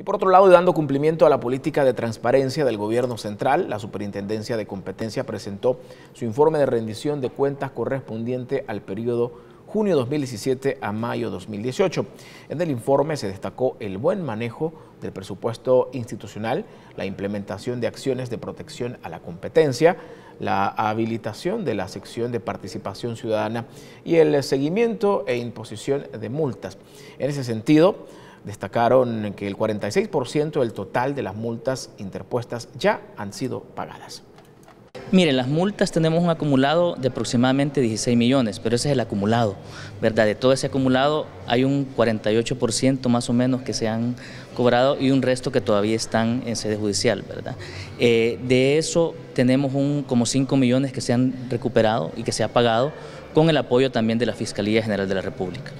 Y por otro lado, dando cumplimiento a la política de transparencia del gobierno central, la Superintendencia de Competencia presentó su informe de rendición de cuentas correspondiente al periodo junio 2017 a mayo 2018. En el informe se destacó el buen manejo del presupuesto institucional, la implementación de acciones de protección a la competencia, la habilitación de la sección de participación ciudadana y el seguimiento e imposición de multas. En ese sentido, Destacaron que el 46% del total de las multas interpuestas ya han sido pagadas. Miren, las multas tenemos un acumulado de aproximadamente 16 millones, pero ese es el acumulado, ¿verdad? De todo ese acumulado hay un 48% más o menos que se han cobrado y un resto que todavía están en sede judicial, ¿verdad? Eh, de eso tenemos un, como 5 millones que se han recuperado y que se ha pagado con el apoyo también de la Fiscalía General de la República.